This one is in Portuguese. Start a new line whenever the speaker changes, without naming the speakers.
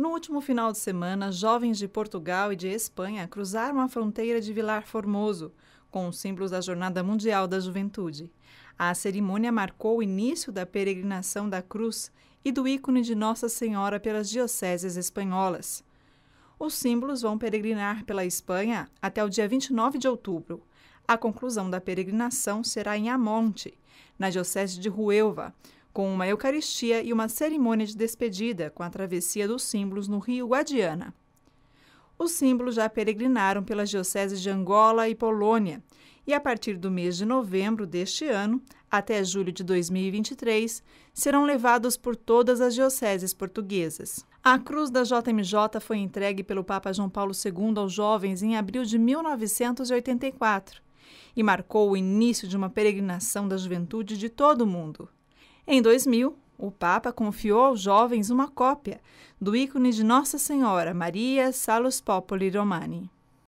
No último final de semana, jovens de Portugal e de Espanha cruzaram a fronteira de Vilar Formoso, com os símbolos da Jornada Mundial da Juventude. A cerimônia marcou o início da peregrinação da cruz e do ícone de Nossa Senhora pelas dioceses espanholas. Os símbolos vão peregrinar pela Espanha até o dia 29 de outubro. A conclusão da peregrinação será em Amonte, na diocese de Ruelva, com uma Eucaristia e uma cerimônia de despedida com a travessia dos símbolos no Rio Guadiana. Os símbolos já peregrinaram pelas dioceses de Angola e Polônia, e a partir do mês de novembro deste ano, até julho de 2023, serão levados por todas as dioceses portuguesas. A cruz da JMJ foi entregue pelo Papa João Paulo II aos jovens em abril de 1984 e marcou o início de uma peregrinação da juventude de todo o mundo. Em 2000, o Papa confiou aos jovens uma cópia do ícone de Nossa Senhora Maria Salus Popoli Romani.